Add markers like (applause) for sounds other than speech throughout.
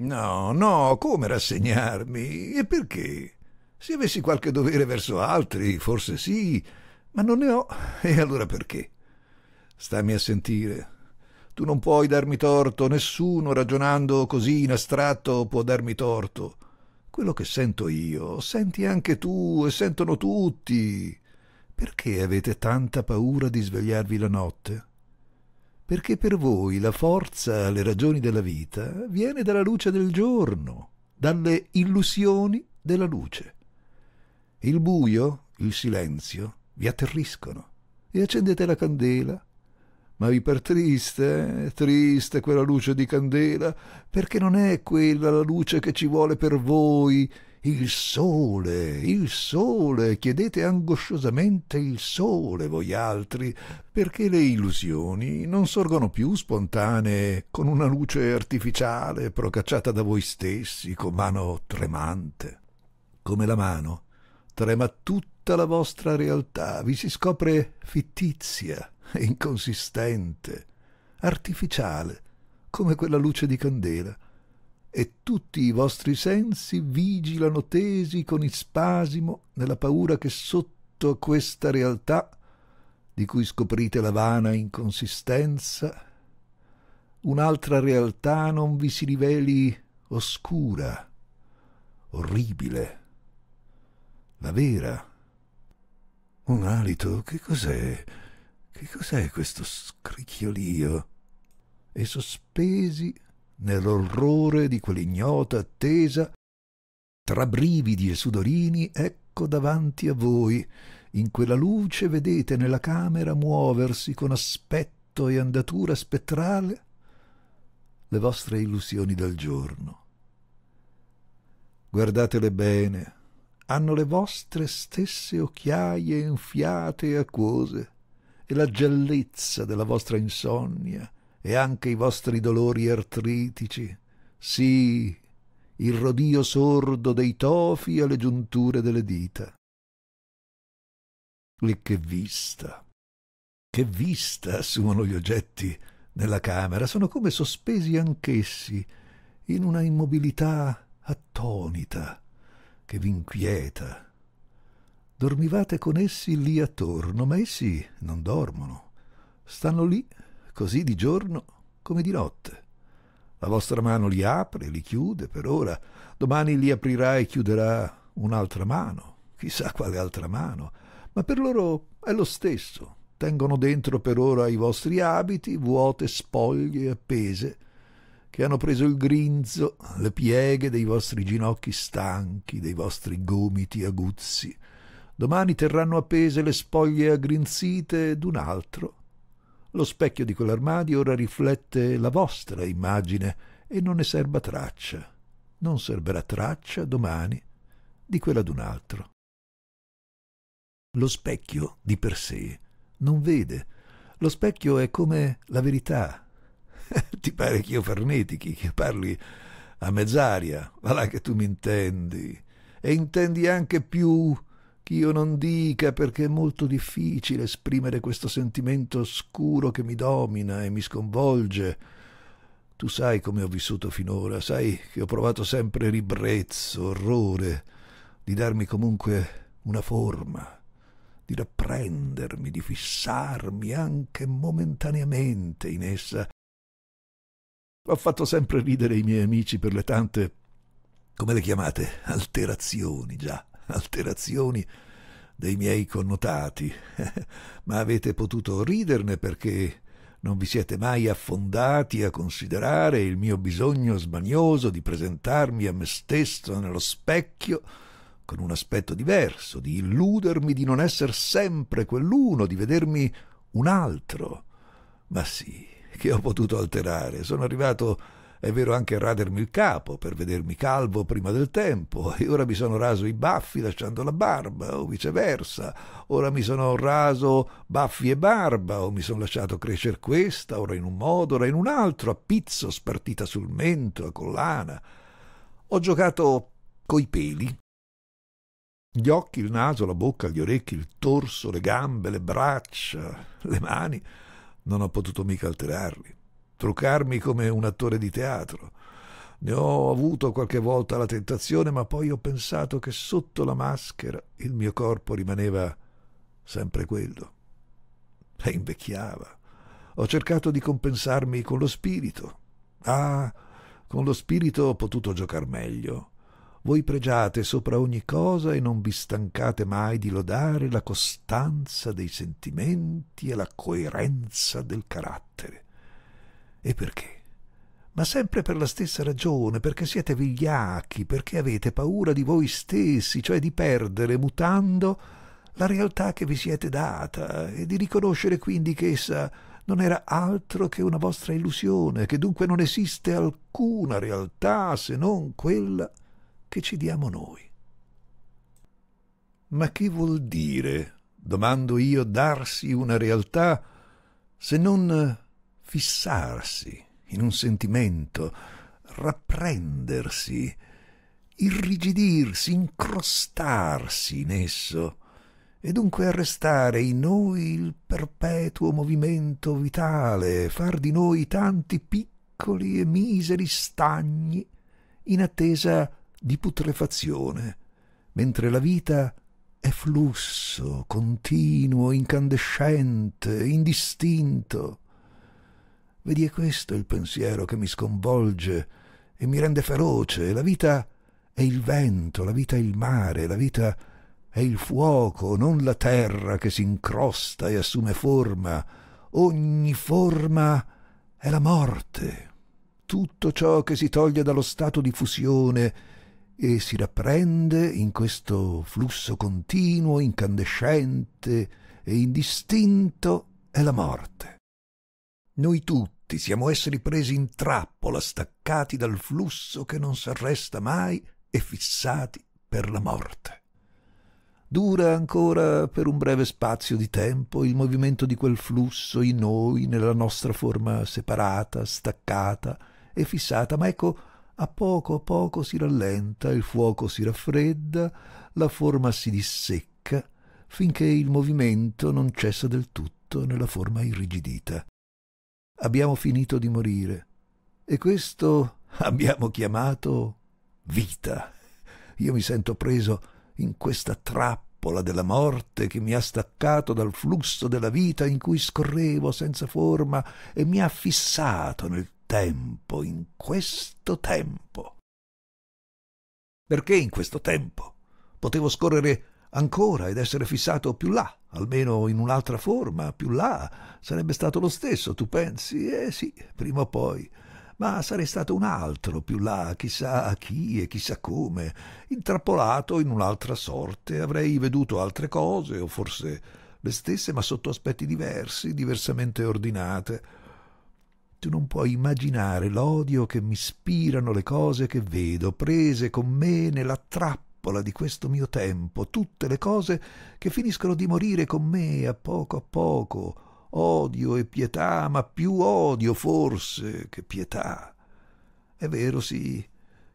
No, no, come rassegnarmi? E perché? Se avessi qualche dovere verso altri, forse sì, ma non ne ho, e allora perché? Stammi a sentire. Tu non puoi darmi torto, nessuno ragionando così in astratto può darmi torto. Quello che sento io, senti anche tu e sentono tutti. Perché avete tanta paura di svegliarvi la notte? perché per voi la forza alle ragioni della vita viene dalla luce del giorno, dalle illusioni della luce. Il buio, il silenzio, vi atterriscono e accendete la candela. Ma vi par triste, eh? triste quella luce di candela, perché non è quella la luce che ci vuole per voi, il sole, il sole, chiedete angosciosamente il sole voi altri, perché le illusioni non sorgono più spontanee con una luce artificiale procacciata da voi stessi con mano tremante. Come la mano trema tutta la vostra realtà, vi si scopre fittizia, inconsistente, artificiale, come quella luce di candela e tutti i vostri sensi vigilano tesi con il spasimo nella paura che sotto a questa realtà, di cui scoprite la vana inconsistenza, un'altra realtà non vi si riveli oscura, orribile, la vera. Un alito, che cos'è? Che cos'è questo scricchiolio? E sospesi nell'orrore di quell'ignota attesa, tra brividi e sudorini, ecco davanti a voi. In quella luce vedete nella camera muoversi con aspetto e andatura spettrale le vostre illusioni del giorno. Guardatele bene, hanno le vostre stesse occhiaie enfiate e acquose e la giallezza della vostra insonnia e anche i vostri dolori artritici. Sì, il rodio sordo dei tofi alle giunture delle dita. E che vista! Che vista assumono gli oggetti nella camera! Sono come sospesi anch'essi in una immobilità attonita che v'inquieta. Dormivate con essi lì attorno, ma essi non dormono, stanno lì così di giorno come di notte. La vostra mano li apre, li chiude per ora, domani li aprirà e chiuderà un'altra mano, chissà quale altra mano, ma per loro è lo stesso. Tengono dentro per ora i vostri abiti, vuote, spoglie, appese, che hanno preso il grinzo, le pieghe dei vostri ginocchi stanchi, dei vostri gomiti aguzzi. Domani terranno appese le spoglie aggrinzite d'un altro, lo specchio di quell'armadio ora riflette la vostra immagine e non ne serba traccia. Non serberà traccia domani di quella d'un altro. Lo specchio di per sé non vede. Lo specchio è come la verità. (laughs) Ti pare che io farnetichi, che parli a mezz'aria, va là che tu mi intendi. E intendi anche più ch'io non dica perché è molto difficile esprimere questo sentimento oscuro che mi domina e mi sconvolge. Tu sai come ho vissuto finora, sai che ho provato sempre ribrezzo, orrore, di darmi comunque una forma, di rapprendermi, di fissarmi anche momentaneamente in essa. Ho fatto sempre ridere i miei amici per le tante, come le chiamate, alterazioni, già alterazioni dei miei connotati, (laughs) ma avete potuto riderne perché non vi siete mai affondati a considerare il mio bisogno smanioso di presentarmi a me stesso nello specchio con un aspetto diverso, di illudermi di non essere sempre quell'uno, di vedermi un altro. Ma sì, che ho potuto alterare. Sono arrivato a è vero anche radermi il capo per vedermi calvo prima del tempo, e ora mi sono raso i baffi lasciando la barba, o viceversa. Ora mi sono raso baffi e barba, o mi sono lasciato crescere questa, ora in un modo, ora in un altro, a pizzo, spartita sul mento, a collana. Ho giocato coi peli, gli occhi, il naso, la bocca, gli orecchi, il torso, le gambe, le braccia, le mani, non ho potuto mica alterarli truccarmi come un attore di teatro. Ne ho avuto qualche volta la tentazione, ma poi ho pensato che sotto la maschera il mio corpo rimaneva sempre quello. E invecchiava. Ho cercato di compensarmi con lo spirito. Ah, con lo spirito ho potuto giocar meglio. Voi pregiate sopra ogni cosa e non vi stancate mai di lodare la costanza dei sentimenti e la coerenza del carattere. E perché? ma sempre per la stessa ragione, perché siete vigliacchi, perché avete paura di voi stessi, cioè di perdere, mutando, la realtà che vi siete data e di riconoscere quindi che essa non era altro che una vostra illusione, che dunque non esiste alcuna realtà se non quella che ci diamo noi. Ma che vuol dire, domando io, darsi una realtà se non fissarsi in un sentimento, rapprendersi, irrigidirsi, incrostarsi in esso e dunque arrestare in noi il perpetuo movimento vitale, far di noi tanti piccoli e miseri stagni in attesa di putrefazione, mentre la vita è flusso, continuo, incandescente, indistinto, Vedi, è questo il pensiero che mi sconvolge e mi rende feroce. La vita è il vento, la vita è il mare, la vita è il fuoco, non la terra che si incrosta e assume forma. Ogni forma è la morte. Tutto ciò che si toglie dallo stato di fusione e si rapprende in questo flusso continuo, incandescente e indistinto è la morte. Noi tutti siamo esseri presi in trappola, staccati dal flusso che non s'arresta mai e fissati per la morte. Dura ancora per un breve spazio di tempo il movimento di quel flusso in noi nella nostra forma separata, staccata e fissata, ma ecco, a poco a poco si rallenta, il fuoco si raffredda, la forma si dissecca, finché il movimento non cessa del tutto nella forma irrigidita abbiamo finito di morire. E questo abbiamo chiamato vita. Io mi sento preso in questa trappola della morte che mi ha staccato dal flusso della vita in cui scorrevo senza forma e mi ha fissato nel tempo, in questo tempo. Perché in questo tempo? Potevo scorrere ancora ed essere fissato più là, almeno in un'altra forma, più là, sarebbe stato lo stesso, tu pensi? Eh sì, prima o poi. Ma sarei stato un altro più là, chissà a chi e chissà come, intrappolato in un'altra sorte, avrei veduto altre cose, o forse le stesse, ma sotto aspetti diversi, diversamente ordinate. Tu non puoi immaginare l'odio che mi ispirano le cose che vedo, prese con me nella trappola trappola di questo mio tempo, tutte le cose che finiscono di morire con me a poco a poco, odio e pietà, ma più odio forse che pietà. È vero, sì,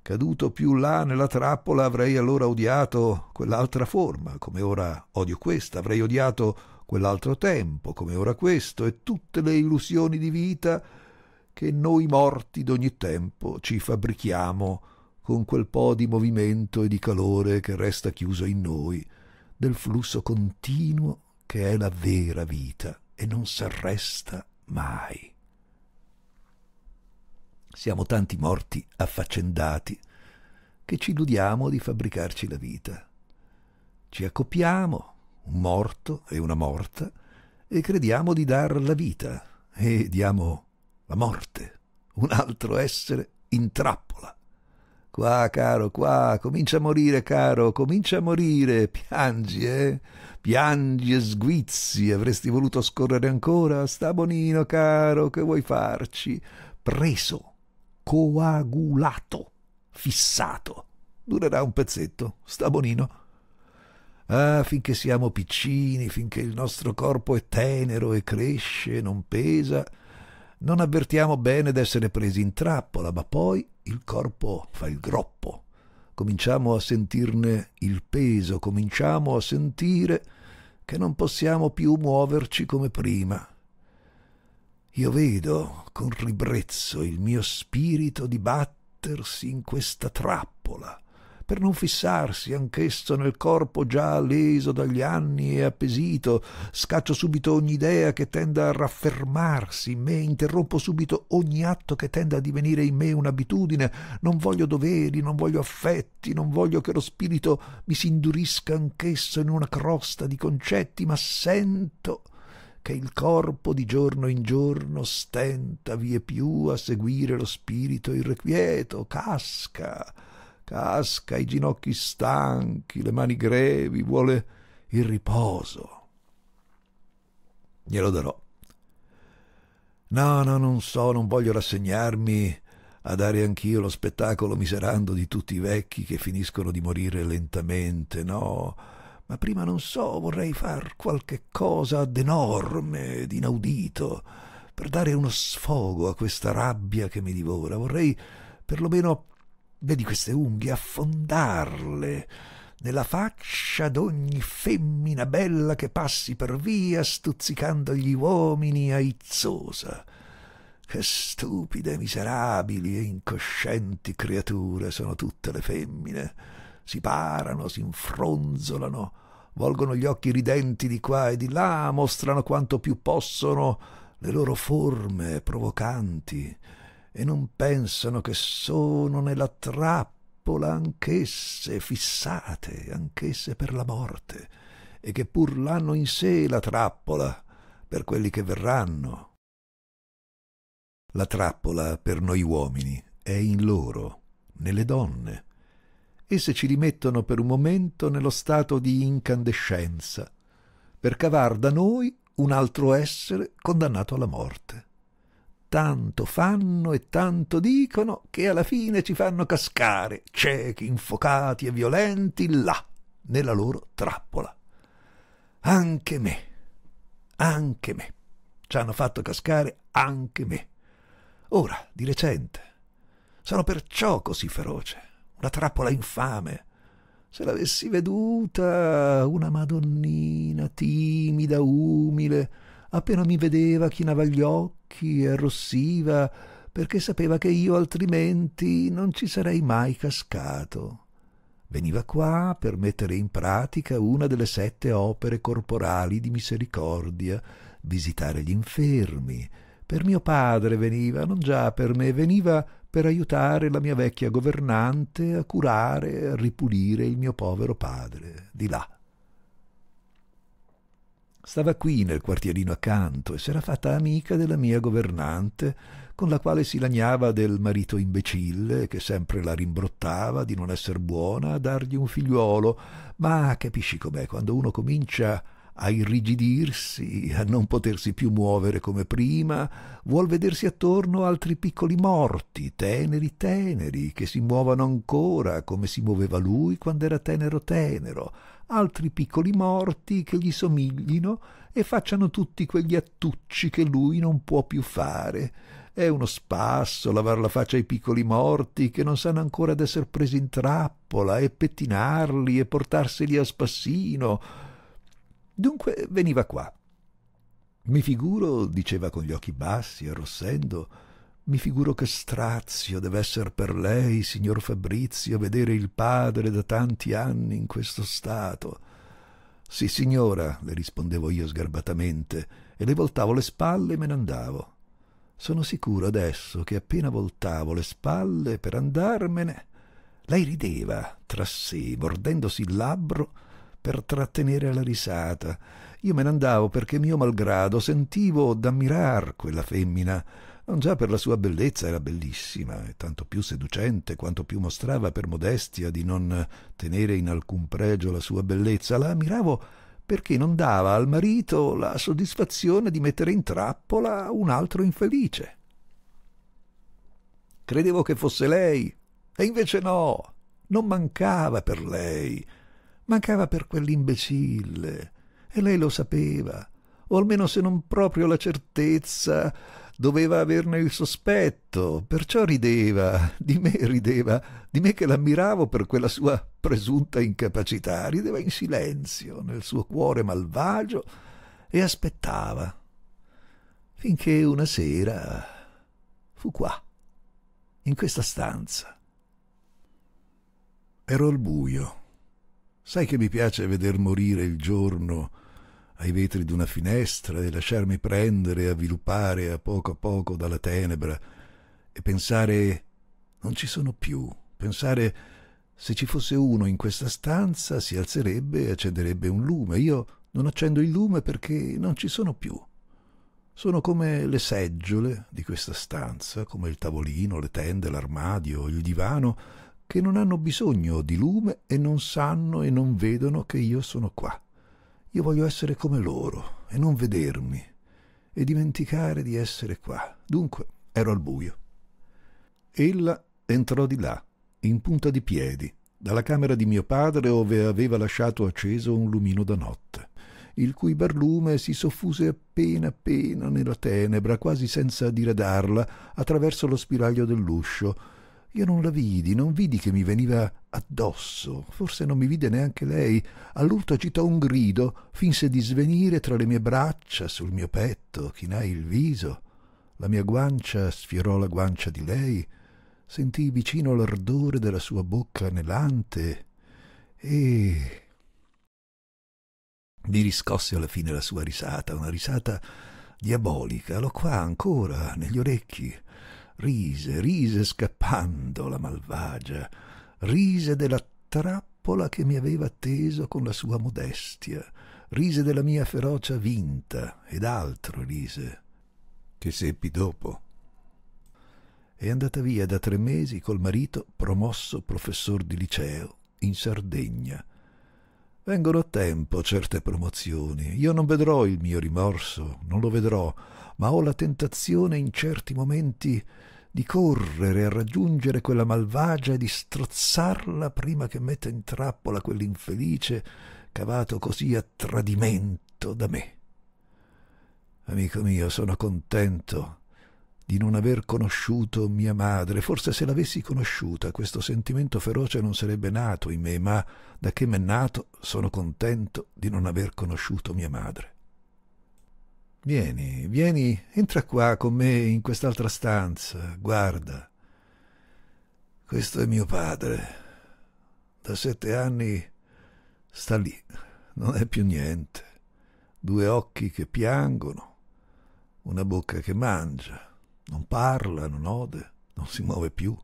caduto più là nella trappola avrei allora odiato quell'altra forma, come ora odio questa, avrei odiato quell'altro tempo, come ora questo, e tutte le illusioni di vita che noi morti d'ogni tempo ci fabbrichiamo con quel po di movimento e di calore che resta chiuso in noi, del flusso continuo che è la vera vita e non s'arresta mai. Siamo tanti morti affaccendati che ci illudiamo di fabbricarci la vita. Ci accoppiamo, un morto e una morta, e crediamo di dar la vita e diamo la morte, un altro essere in trappola. Qua, caro, qua, comincia a morire, caro, comincia a morire. Piangi, eh? Piangi e sguizzi, avresti voluto scorrere ancora? Sta bonino, caro, che vuoi farci? Preso, coagulato, fissato. Durerà un pezzetto, sta bonino. Ah, finché siamo piccini, finché il nostro corpo è tenero e cresce, non pesa, non avvertiamo bene d'essere presi in trappola, ma poi il corpo fa il groppo. Cominciamo a sentirne il peso, cominciamo a sentire che non possiamo più muoverci come prima. Io vedo con ribrezzo il mio spirito dibattersi in questa trappola per non fissarsi anch'esso nel corpo già leso dagli anni e appesito, scaccio subito ogni idea che tenda a raffermarsi in me, interrompo subito ogni atto che tenda a divenire in me un'abitudine, non voglio doveri, non voglio affetti, non voglio che lo spirito mi si indurisca anch'esso in una crosta di concetti, ma sento che il corpo di giorno in giorno stenta vie più a seguire lo spirito irrequieto, casca, casca, i ginocchi stanchi, le mani grevi, vuole il riposo. Glielo darò. No, no, non so, non voglio rassegnarmi a dare anch'io lo spettacolo miserando di tutti i vecchi che finiscono di morire lentamente, no. Ma prima non so, vorrei far qualche cosa d'enorme, d'inaudito, per dare uno sfogo a questa rabbia che mi divora. Vorrei perlomeno Vedi queste unghie, affondarle nella faccia d'ogni femmina bella che passi per via, stuzzicando gli uomini aizzosa. Che stupide, miserabili e incoscienti creature sono tutte le femmine. Si parano, si infronzolano, volgono gli occhi ridenti di qua e di là, mostrano quanto più possono le loro forme provocanti, e non pensano che sono nella trappola anch'esse fissate, anch'esse per la morte, e che pur l'hanno in sé la trappola per quelli che verranno. La trappola per noi uomini è in loro, nelle donne. Esse ci rimettono per un momento nello stato di incandescenza, per cavar da noi un altro essere condannato alla morte tanto fanno e tanto dicono che alla fine ci fanno cascare, ciechi, infocati e violenti, là, nella loro trappola. Anche me, anche me, ci hanno fatto cascare anche me. Ora, di recente, sono perciò così feroce, una trappola infame. Se l'avessi veduta, una madonnina timida, umile, appena mi vedeva chinava gli occhi e arrossiva perché sapeva che io altrimenti non ci sarei mai cascato. Veniva qua per mettere in pratica una delle sette opere corporali di misericordia, visitare gli infermi. Per mio padre veniva, non già per me, veniva per aiutare la mia vecchia governante a curare e a ripulire il mio povero padre, di là, Stava qui nel quartierino accanto e s'era fatta amica della mia governante, con la quale si lagnava del marito imbecille che sempre la rimbrottava di non esser buona a dargli un figliuolo. Ma capisci com'è quando uno comincia a irrigidirsi, a non potersi più muovere come prima, vuol vedersi attorno altri piccoli morti, teneri teneri, che si muovano ancora come si muoveva lui quando era tenero tenero, altri piccoli morti che gli somiglino e facciano tutti quegli attucci che lui non può più fare. È uno spasso lavar la faccia ai piccoli morti che non sanno ancora d'esser presi in trappola e pettinarli e portarseli a spassino Dunque veniva qua. Mi figuro, diceva con gli occhi bassi, arrossendo, mi figuro che strazio deve essere per lei, signor Fabrizio, vedere il padre da tanti anni in questo stato. Sì, signora, le rispondevo io sgarbatamente, e le voltavo le spalle e me ne andavo. Sono sicuro adesso che appena voltavo le spalle per andarmene, lei rideva tra sé, mordendosi il labbro, per trattenere la risata. Io me ne andavo perché mio malgrado sentivo d'ammirar quella femmina, non già per la sua bellezza era bellissima, e tanto più seducente quanto più mostrava per modestia di non tenere in alcun pregio la sua bellezza, la ammiravo perché non dava al marito la soddisfazione di mettere in trappola un altro infelice. Credevo che fosse lei, e invece no, non mancava per lei Mancava per quell'imbecille, e lei lo sapeva, o almeno se non proprio la certezza, doveva averne il sospetto, perciò rideva, di me rideva, di me che l'ammiravo per quella sua presunta incapacità, rideva in silenzio, nel suo cuore malvagio, e aspettava, finché una sera fu qua, in questa stanza. Ero al buio. Sai che mi piace veder morire il giorno ai vetri d'una finestra e lasciarmi prendere e avviluppare a poco a poco dalla tenebra e pensare non ci sono più, pensare se ci fosse uno in questa stanza si alzerebbe e accenderebbe un lume. Io non accendo il lume perché non ci sono più. Sono come le seggiole di questa stanza, come il tavolino, le tende, l'armadio, il divano, che non hanno bisogno di lume e non sanno e non vedono che io sono qua. Io voglio essere come loro e non vedermi e dimenticare di essere qua. Dunque ero al buio. Ella entrò di là, in punta di piedi, dalla camera di mio padre ove aveva lasciato acceso un lumino da notte, il cui barlume si soffuse appena appena nella tenebra, quasi senza diradarla, attraverso lo spiraglio dell'uscio, io non la vidi, non vidi che mi veniva addosso, forse non mi vide neanche lei. All'urto agitò un grido, finse di svenire tra le mie braccia, sul mio petto, chinai il viso. La mia guancia sfiorò la guancia di lei, sentii vicino l'ardore della sua bocca anelante e... Mi riscosse alla fine la sua risata, una risata diabolica, l'ho qua ancora, negli orecchi rise, rise scappando la malvagia, rise della trappola che mi aveva teso con la sua modestia, rise della mia ferocia vinta ed altro rise, che seppi dopo. È andata via da tre mesi col marito promosso professor di liceo in Sardegna. Vengono a tempo certe promozioni. Io non vedrò il mio rimorso, non lo vedrò, ma ho la tentazione in certi momenti di correre a raggiungere quella malvagia e di strozzarla prima che metta in trappola quell'infelice cavato così a tradimento da me. Amico mio, sono contento di non aver conosciuto mia madre. Forse se l'avessi conosciuta questo sentimento feroce non sarebbe nato in me, ma da che m'è nato sono contento di non aver conosciuto mia madre. Vieni, vieni, entra qua con me in quest'altra stanza, guarda. Questo è mio padre. Da sette anni sta lì, non è più niente. Due occhi che piangono, una bocca che mangia, non parla, non ode, non si muove più.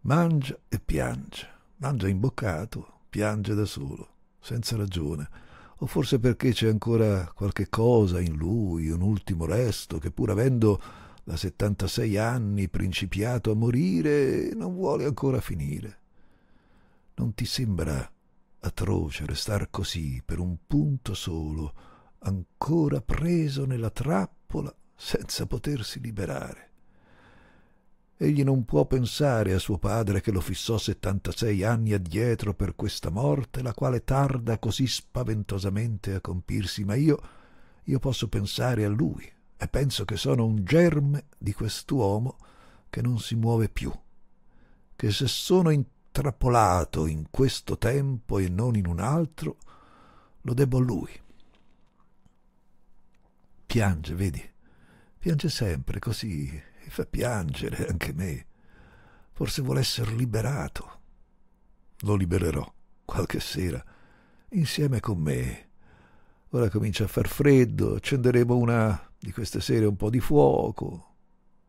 Mangia e piange, mangia imboccato, piange da solo, senza ragione o forse perché c'è ancora qualche cosa in lui, un ultimo resto che pur avendo da 76 anni principiato a morire non vuole ancora finire. Non ti sembra atroce restar così per un punto solo, ancora preso nella trappola senza potersi liberare? Egli non può pensare a suo padre che lo fissò 76 anni addietro per questa morte, la quale tarda così spaventosamente a compirsi, ma io, io posso pensare a lui e penso che sono un germe di quest'uomo che non si muove più, che se sono intrappolato in questo tempo e non in un altro, lo debbo a lui. Piange, vedi, piange sempre così mi fa piangere anche me. Forse vuole essere liberato. Lo libererò qualche sera, insieme con me. Ora comincia a far freddo, accenderemo una di queste sere un po' di fuoco.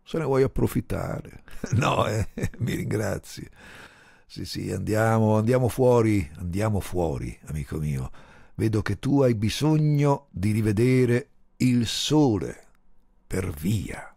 Se ne vuoi approfittare? (laughs) No, eh, mi ringrazi. Sì, sì, andiamo, andiamo fuori, andiamo fuori, amico mio. Vedo che tu hai bisogno di rivedere il sole per via.